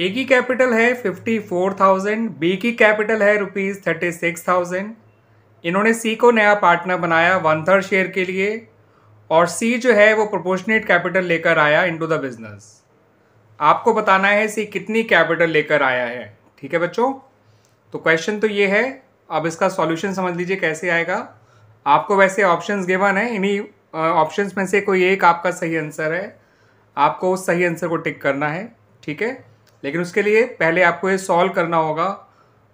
ए की कैपिटल है fifty four thousand B की कैपिटल है रुपीज़ थर्टी सिक्स थाउजेंड इन्होंने सी को नया पार्टनर बनाया वन थर्ड शेयर के लिए और सी जो है वो प्रोपोर्शनेट कैपिटल लेकर आया इन द बिजनेस आपको बताना है सी कितनी कैपिटल लेकर आया है ठीक है बच्चों तो क्वेश्चन तो ये है अब इसका सॉल्यूशन समझ लीजिए कैसे आएगा आपको वैसे ऑप्शंस गिवन है इन्हीं ऑप्शंस में से कोई एक आपका सही आंसर है आपको उस सही आंसर को टिक करना है ठीक है लेकिन उसके लिए पहले आपको ये सॉल्व करना होगा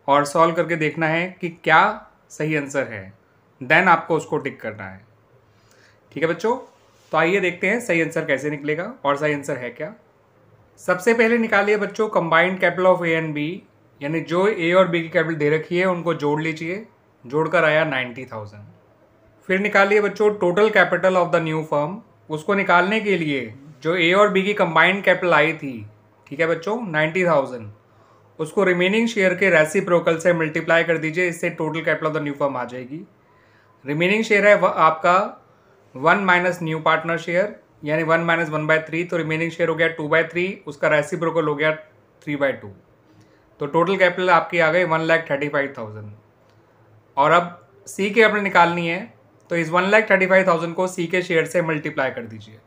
और सॉल्व करके देखना है कि क्या सही आंसर है देन आपको उसको टिक करना है ठीक है बच्चों तो आइए देखते हैं सही आंसर कैसे निकलेगा और सही आंसर है क्या सबसे पहले निकालिए बच्चों combined capital of A and B यानी जो ए और बी की कैपिटल दे रखी है उनको जोड़ लीजिए जोड़कर आया नाइन्टी थाउजेंड फिर निकालिए बच्चों total capital of the new firm उसको निकालने के लिए जो ए और बी की कंबाइंड कैपिटल आई थी ठीक है बच्चों नाइन्टी थाउजेंड उसको रिमेनिंग शेयर के रेसी प्रोकल से मल्टीप्लाई कर दीजिए इससे total capital of the new firm आ जाएगी रिमेनिंग शेयर है आपका one minus new partner share यानी one minus one by three तो रिमेनिंग शेयर हो गया टू बाय थ्री उसका रेसी हो गया थ्री बाय टू तो टोटल कैपिटल आपकी आ गई one lakh thirty five thousand और अब सी के अपने निकालनी है तो इस one lakh thirty five thousand को सी के शेयर से मल्टीप्लाई कर दीजिए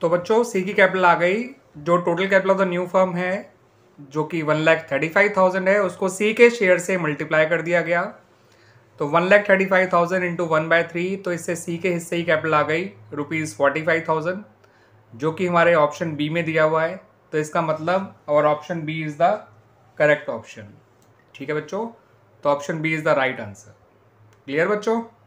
तो बच्चों सी की कैपिटल आ गई जो total capital of the new firm है जो कि one lakh thirty five thousand है उसको सी के शेयर से मल्टीप्लाई कर दिया गया तो one lakh thirty five thousand into one by three तो इससे सी के हिस्से ही कैपिटल आ गई रुपीज़ फोर्टी फाइव थाउजेंड जो कि हमारे ऑप्शन बी में दिया हुआ है तो इसका मतलब और option B is the correct option ठीक है बच्चों तो option B is the right answer clear बच्चों